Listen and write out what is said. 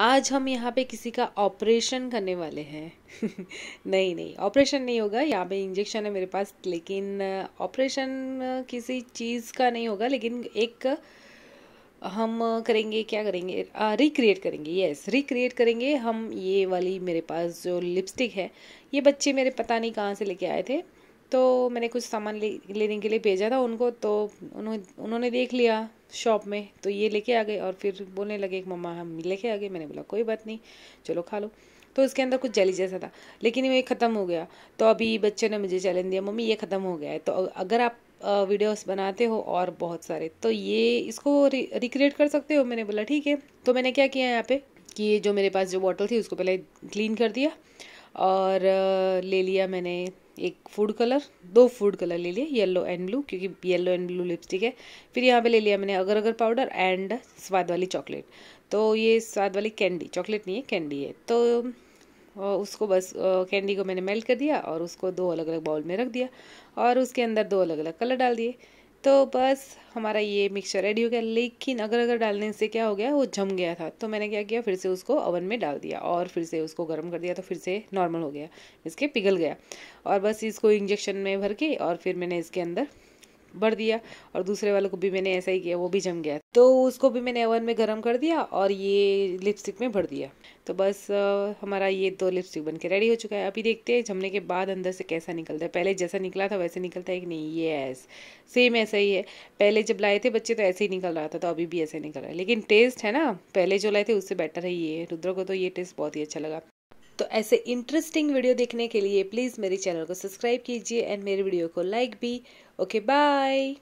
आज हम यहाँ पे किसी का ऑपरेशन करने वाले हैं नहीं नहीं ऑपरेशन नहीं होगा यहाँ पे इंजेक्शन है मेरे पास लेकिन ऑपरेशन uh, uh, किसी चीज़ का नहीं होगा लेकिन एक uh, हम करेंगे क्या करेंगे रिक्रिएट करेंगे यस रिक्रिएट करेंगे हम ये वाली मेरे पास जो लिपस्टिक है ये बच्चे मेरे पता नहीं कहाँ से लेके आए थे तो मैंने कुछ सामान ले लेने के लिए भेजा था उनको तो उन्होंने उन्होंने देख लिया शॉप में तो ये लेके आ गए और फिर बोलने लगे कि मम्मा हम लेके आ गए मैंने बोला कोई बात नहीं चलो खा लो तो उसके अंदर कुछ जेली जैसा था लेकिन ये ख़त्म हो गया तो अभी बच्चे ने मुझे चैलेंज दिया मम्मी ये ख़त्म हो गया है तो अगर आप वीडियोस बनाते हो और बहुत सारे तो ये इसको रिक्रिएट कर सकते हो मैंने बोला ठीक है तो मैंने क्या किया यहाँ पे कि जो मेरे पास जो बॉटल थी उसको पहले क्लीन कर दिया और ले लिया मैंने एक फूड कलर दो फूड कलर ले लिए येलो एंड ब्लू क्योंकि येलो एंड ब्लू लिपस्टिक है फिर यहाँ पे ले लिया मैंने अगर अगर पाउडर एंड स्वाद वाली चॉकलेट तो ये स्वाद वाली कैंडी चॉकलेट नहीं है कैंडी है तो उसको बस कैंडी को मैंने मेल्ट कर दिया और उसको दो अलग अलग बाउल में रख दिया और उसके अंदर दो अलग अलग कलर डाल दिए तो बस हमारा ये मिक्सचर रेडी हो गया लेकिन अगर अगर डालने से क्या हो गया वो जम गया था तो मैंने क्या किया फिर से उसको ओवन में डाल दिया और फिर से उसको गर्म कर दिया तो फिर से नॉर्मल हो गया इसके पिघल गया और बस इसको इंजेक्शन में भर के और फिर मैंने इसके अंदर भर दिया और दूसरे वाले को भी मैंने ऐसा ही किया वो भी जम गया तो उसको भी मैंने ओवन में गर्म कर दिया और ये लिपस्टिक में भर दिया तो बस हमारा ये दो लिपस्टिक बन के रेडी हो चुका है अभी देखते हैं जमने के बाद अंदर से कैसा निकलता है पहले जैसा निकला था वैसे निकलता है कि नहीं ये ऐस सेम ऐसा ही है पहले जब लाए थे बच्चे तो ऐसे ही निकल रहा था तो अभी भी ऐसे निकल रहा है लेकिन टेस्ट है ना पहले जो लाए थे उससे बेटर है ये रुद्र को तो ये टेस्ट बहुत ही अच्छा लगा तो ऐसे इंटरेस्टिंग वीडियो देखने के लिए प्लीज़ मेरे चैनल को सब्सक्राइब कीजिए एंड मेरे वीडियो को लाइक भी ओके बाय